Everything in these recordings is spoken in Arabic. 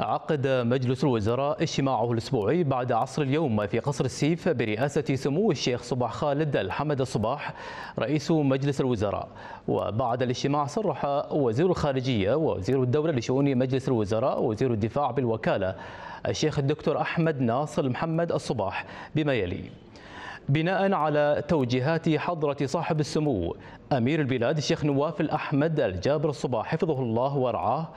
عقد مجلس الوزراء اجتماعه الأسبوعي بعد عصر اليوم في قصر السيف برئاسة سمو الشيخ صباح خالد الحمد الصباح رئيس مجلس الوزراء وبعد الاجتماع صرح وزير الخارجية ووزير الدولة لشؤون مجلس الوزراء ووزير الدفاع بالوكالة الشيخ الدكتور أحمد ناصر محمد الصباح بما يلي بناء على توجيهات حضرة صاحب السمو أمير البلاد الشيخ نواف الأحمد الجابر الصباح حفظه الله ورعاه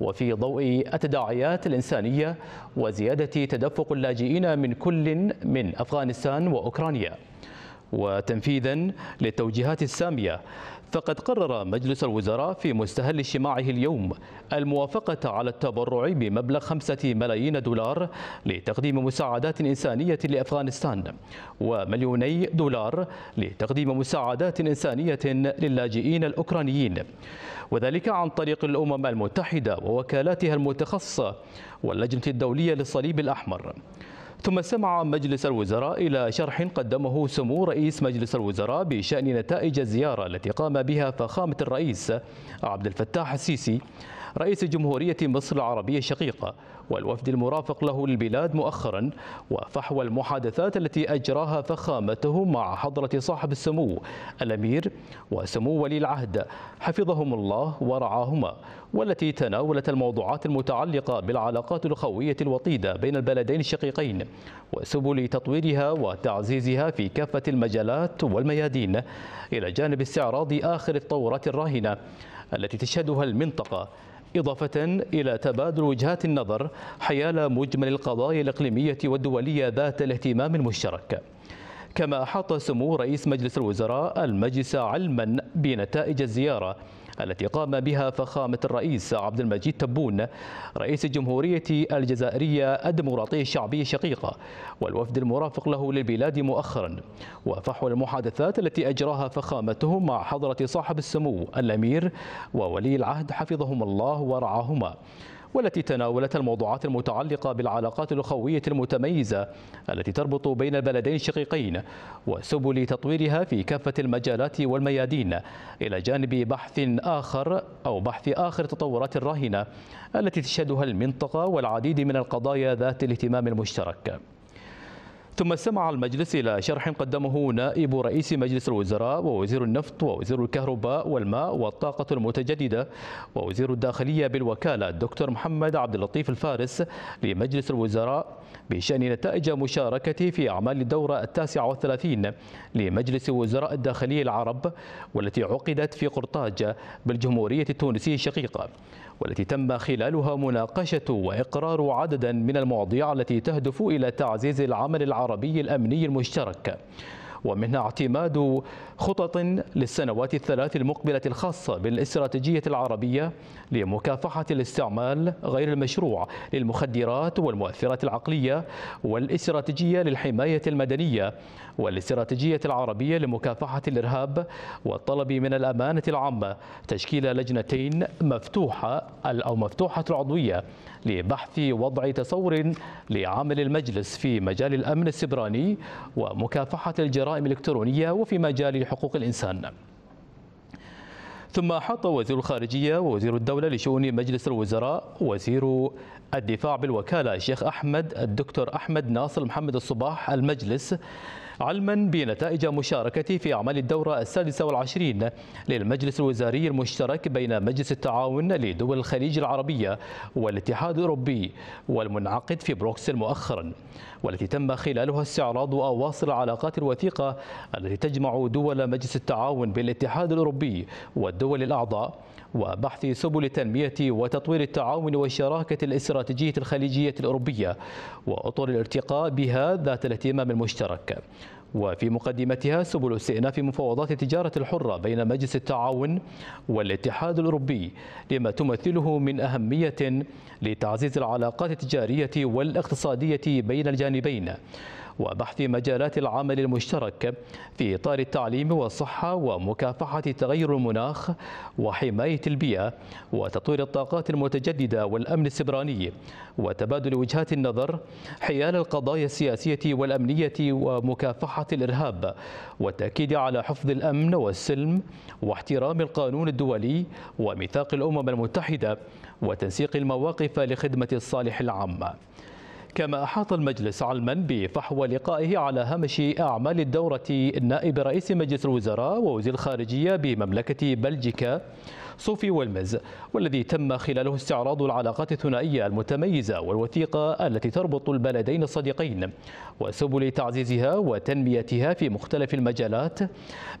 وفي ضوء التداعيات الإنسانية وزيادة تدفق اللاجئين من كل من أفغانستان وأوكرانيا وتنفيذا للتوجيهات السامية فقد قرر مجلس الوزراء في مستهل اجتماعه اليوم الموافقة على التبرع بمبلغ خمسة ملايين دولار لتقديم مساعدات إنسانية لأفغانستان ومليوني دولار لتقديم مساعدات إنسانية للاجئين الأوكرانيين وذلك عن طريق الأمم المتحدة ووكالاتها المتخصصة واللجنة الدولية للصليب الأحمر ثم استمع مجلس الوزراء إلى شرح قدمه سمو رئيس مجلس الوزراء بشأن نتائج الزيارة التي قام بها فخامة الرئيس عبد الفتاح السيسي رئيس جمهورية مصر العربية الشقيقة والوفد المرافق له للبلاد مؤخرا وفحوى المحادثات التي أجراها فخامته مع حضرة صاحب السمو الأمير وسمو ولي العهد حفظهم الله ورعاهما والتي تناولت الموضوعات المتعلقة بالعلاقات الخوية الوطيدة بين البلدين الشقيقين وسبل تطويرها وتعزيزها في كافة المجالات والميادين إلى جانب استعراض آخر الطورات الراهنة التي تشهدها المنطقة إضافة إلى تبادل وجهات النظر حيال مجمل القضايا الإقليمية والدولية ذات الاهتمام المشترك كما أحاط سمو رئيس مجلس الوزراء المجلس علما بنتائج الزيارة التي قام بها فخامة الرئيس عبد المجيد تبون رئيس الجمهورية الجزائرية الديمقراطية الشعبية الشقيقة والوفد المرافق له للبلاد مؤخرا وفحوى المحادثات التي أجراها فخامته مع حضرة صاحب السمو الأمير وولي العهد حفظهم الله ورعاهما والتي تناولت الموضوعات المتعلقة بالعلاقات الأخوية المتميزة التي تربط بين البلدين الشقيقين وسبل تطويرها في كافة المجالات والميادين إلى جانب بحث آخر أو بحث آخر التطورات الراهنة التي تشهدها المنطقة والعديد من القضايا ذات الاهتمام المشترك ثم استمع المجلس إلى شرح قدمه نائب رئيس مجلس الوزراء ووزير النفط ووزير الكهرباء والماء والطاقة المتجددة ووزير الداخلية بالوكالة الدكتور محمد عبد اللطيف الفارس لمجلس الوزراء بشأن نتائج مشاركته في أعمال الدورة التاسعة والثلاثين لمجلس وزراء الداخلية العرب والتي عقدت في قرطاج بالجمهورية التونسية الشقيقة والتي تم خلالها مناقشة وإقرار عددا من المواضيع التي تهدف إلى تعزيز العمل العربي العربي الأمني المشترك ومنها اعتماد خطط للسنوات الثلاث المقبلة الخاصة بالاستراتيجية العربية لمكافحة الاستعمال غير المشروع للمخدرات والمؤثرات العقلية والاستراتيجية للحماية المدنية والاستراتيجية العربية لمكافحة الإرهاب والطلب من الأمانة العامة تشكيل لجنتين مفتوحة أو مفتوحة العضوية لبحث وضع تصور لعمل المجلس في مجال الأمن السبراني ومكافحة الجرائم الإلكترونية وفي مجال حقوق الإنسان ثم حط وزير الخارجية ووزير الدولة لشؤون مجلس الوزراء وزير الدفاع بالوكالة الشيخ أحمد الدكتور أحمد ناصر محمد الصباح المجلس علما بنتائج مشاركتي في أعمال الدورة السادسة والعشرين للمجلس الوزاري المشترك بين مجلس التعاون لدول الخليج العربية والاتحاد الأوروبي والمنعقد في بروكسل مؤخرا والتي تم خلالها استعراض أواصر العلاقات الوثيقة التي تجمع دول مجلس التعاون بالاتحاد الأوروبي والدول الأعضاء وبحث سبل التنمية وتطوير التعاون والشراكة الاستراتيجية الخليجية الأوروبية وأطر الارتقاء بها ذات الاهتمام المشترك وفي مقدمتها سبل استئناف مفاوضات التجارة الحرة بين مجلس التعاون والاتحاد الأوروبي لما تمثله من أهمية لتعزيز العلاقات التجارية والاقتصادية بين الجانبين وبحث مجالات العمل المشترك في إطار التعليم والصحة ومكافحة تغير المناخ وحماية البيئة وتطوير الطاقات المتجددة والأمن السبراني وتبادل وجهات النظر حيال القضايا السياسية والأمنية ومكافحة الإرهاب والتأكيد على حفظ الأمن والسلم واحترام القانون الدولي وميثاق الأمم المتحدة وتنسيق المواقف لخدمة الصالح العام كما أحاط المجلس علما بفحوى لقائه على هامش أعمال الدورة نائب رئيس مجلس الوزراء ووزير الخارجية بمملكة بلجيكا صوفي ولمز والذي تم خلاله استعراض العلاقات الثنائية المتميزة والوثيقة التي تربط البلدين الصديقين وسبل تعزيزها وتنميتها في مختلف المجالات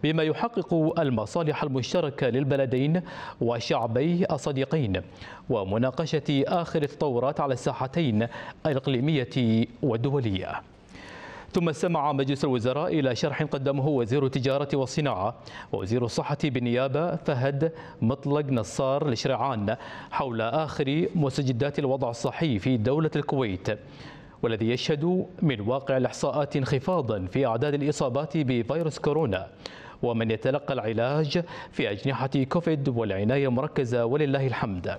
بما يحقق المصالح المشتركة للبلدين وشعبي الصديقين ومناقشة آخر التطورات على الساحتين الإقليمية والدولية ثم استمع مجلس الوزراء إلى شرح قدمه وزير التجارة والصناعة ووزير الصحة بالنيابة فهد مطلق نصار لشرعان حول آخر مستجدات الوضع الصحي في دولة الكويت والذي يشهد من واقع الإحصاءات انخفاضا في أعداد الإصابات بفيروس كورونا ومن يتلقى العلاج في أجنحة كوفيد والعناية المركزة ولله الحمد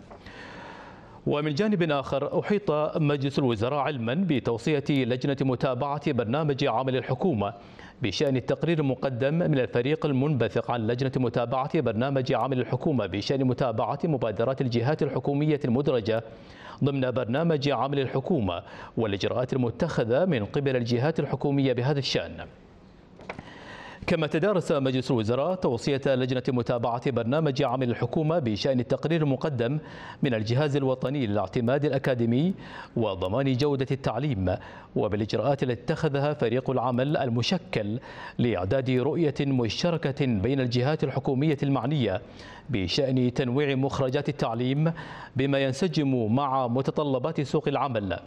ومن جانب آخر أحيط مجلس الوزراء علما بتوصية لجنة متابعة برنامج عمل الحكومة بشأن التقرير المقدم من الفريق المنبثق عن لجنة متابعة برنامج عمل الحكومة بشأن متابعة مبادرات الجهات الحكومية المدرجة ضمن برنامج عمل الحكومة والإجراءات المتخذة من قبل الجهات الحكومية بهذا الشأن كما تدارس مجلس الوزراء توصية لجنة متابعة برنامج عمل الحكومة بشأن التقرير المقدم من الجهاز الوطني للاعتماد الأكاديمي وضمان جودة التعليم وبالإجراءات التي اتخذها فريق العمل المشكل لإعداد رؤية مشتركة بين الجهات الحكومية المعنية بشأن تنويع مخرجات التعليم بما ينسجم مع متطلبات سوق العمل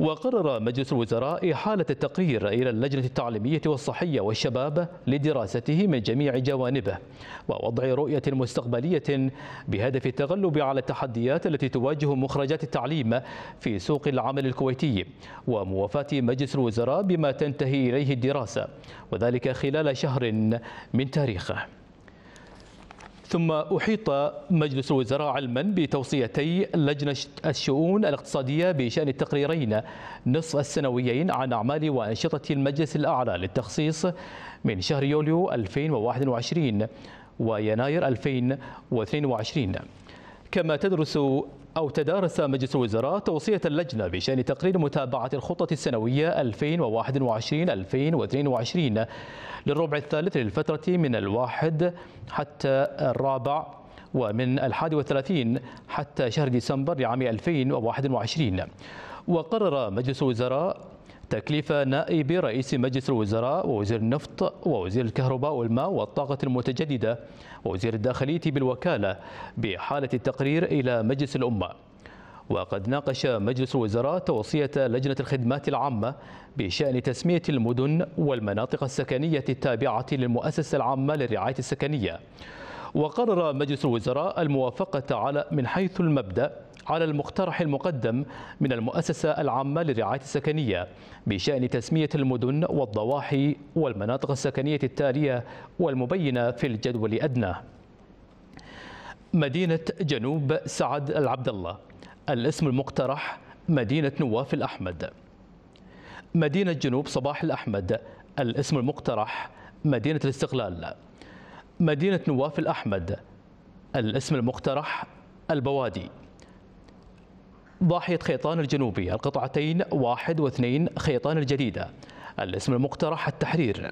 وقرر مجلس الوزراء إحالة التقرير إلى اللجنة التعليمية والصحية والشباب لدراسته من جميع جوانبه ووضع رؤية مستقبلية بهدف التغلب على التحديات التي تواجه مخرجات التعليم في سوق العمل الكويتي وموافاة مجلس الوزراء بما تنتهي إليه الدراسة وذلك خلال شهر من تاريخه ثم أحيط مجلس الوزراء علما بتوصيتي لجنة الشؤون الاقتصادية بشأن التقريرين نصف السنويين عن أعمال وأنشطة المجلس الأعلى للتخصيص من شهر يوليو 2021 ويناير 2022 كما تدرس أو تدارس مجلس الوزراء توصية اللجنة بشأن تقرير متابعة الخطة السنوية 2021-2022 للربع الثالث للفترة من الواحد حتى الرابع ومن الحادي والثلاثين حتى شهر ديسمبر لعام 2021 وقرر مجلس الوزراء تكليف نائب رئيس مجلس الوزراء ووزير النفط ووزير الكهرباء والماء والطاقة المتجددة ووزير الداخلية بالوكالة بحالة التقرير إلى مجلس الأمة وقد ناقش مجلس الوزراء توصية لجنة الخدمات العامة بشأن تسمية المدن والمناطق السكنية التابعة للمؤسسة العامة للرعاية السكنية وقرر مجلس الوزراء الموافقة على من حيث المبدأ على المقترح المقدم من المؤسسة العامة للرعاية السكنية بشأن تسمية المدن والضواحي والمناطق السكنية التالية والمبينة في الجدول أدناه مدينة جنوب سعد العبد الله الاسم المقترح مدينة نواف الأحمد مدينة جنوب صباح الأحمد الاسم المقترح مدينة الاستقلال مدينة نواف الأحمد الاسم المقترح البوادي ضاحية خيطان الجنوبي القطعتين واحد واثنين خيطان الجديدة الاسم المقترح التحرير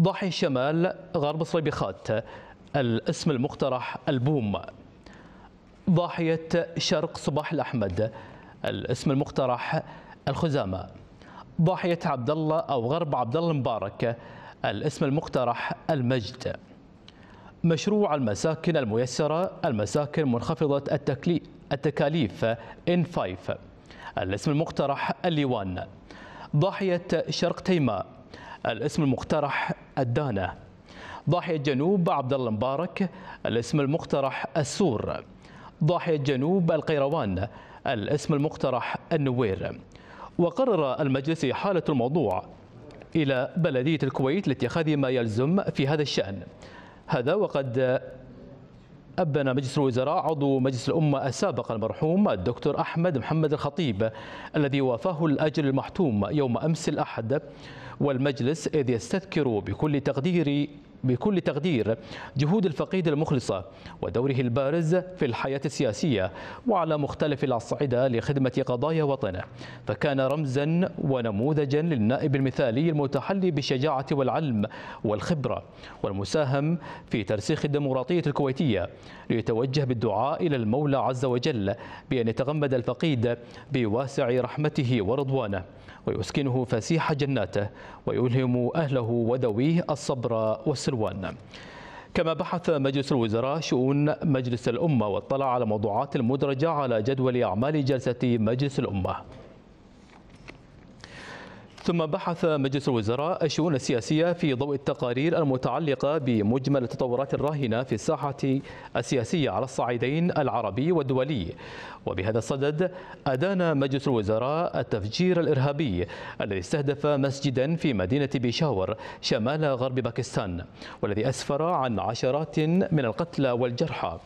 ضاحية الشمال غرب صليبيخات الاسم المقترح البوم ضاحية شرق صباح الأحمد الاسم المقترح الخزامة ضاحية عبد الله أو غرب عبد الله المبارك الاسم المقترح المجد مشروع المساكن الميسرة المساكن منخفضة التكليف التكاليف إن 5 الاسم المقترح الليوان ضاحية شرق تيماء الاسم المقترح الدانة ضاحية جنوب عبد الله مبارك الاسم المقترح السور ضاحية جنوب القيروان الاسم المقترح النوير وقرر المجلس إحالة الموضوع إلى بلدية الكويت لاتخاذ ما يلزم في هذا الشأن هذا وقد أبان مجلس الوزراء عضو مجلس الأمة السابق المرحوم الدكتور أحمد محمد الخطيب الذي وافاه الأجل المحتوم يوم أمس الأحد والمجلس إذ يستذكر بكل تقدير بكل تقدير جهود الفقيد المخلصة ودوره البارز في الحياة السياسية وعلى مختلف الأصعدة لخدمة قضايا وطنه فكان رمزا ونموذجا للنائب المثالي المتحلي بالشجاعة والعلم والخبرة والمساهم في ترسيخ الديمقراطية الكويتية ليتوجه بالدعاء إلى المولى عز وجل بأن يتغمد الفقيد بواسع رحمته ورضوانه ويسكنه فسيح جناته ويلهم أهله وذويه الصبر والسلوان كما بحث مجلس الوزراء شؤون مجلس الأمة واطلع على موضوعات المدرجة على جدول أعمال جلسة مجلس الأمة ثم بحث مجلس الوزراء الشؤون السياسية في ضوء التقارير المتعلقة بمجمل التطورات الراهنة في الساحة السياسية على الصعيدين العربي والدولي وبهذا الصدد أدان مجلس الوزراء التفجير الإرهابي الذي استهدف مسجدا في مدينة بيشاور شمال غرب باكستان والذي أسفر عن عشرات من القتلى والجرحى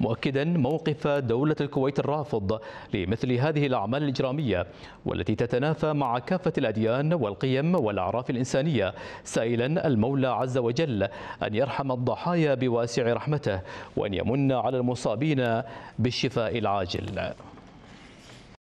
مؤكدا موقف دولة الكويت الرافض لمثل هذه الأعمال الإجرامية والتي تتنافى مع كافة الأديان والقيم والأعراف الإنسانية سائلا المولى عز وجل أن يرحم الضحايا بواسع رحمته وأن يمن على المصابين بالشفاء العاجل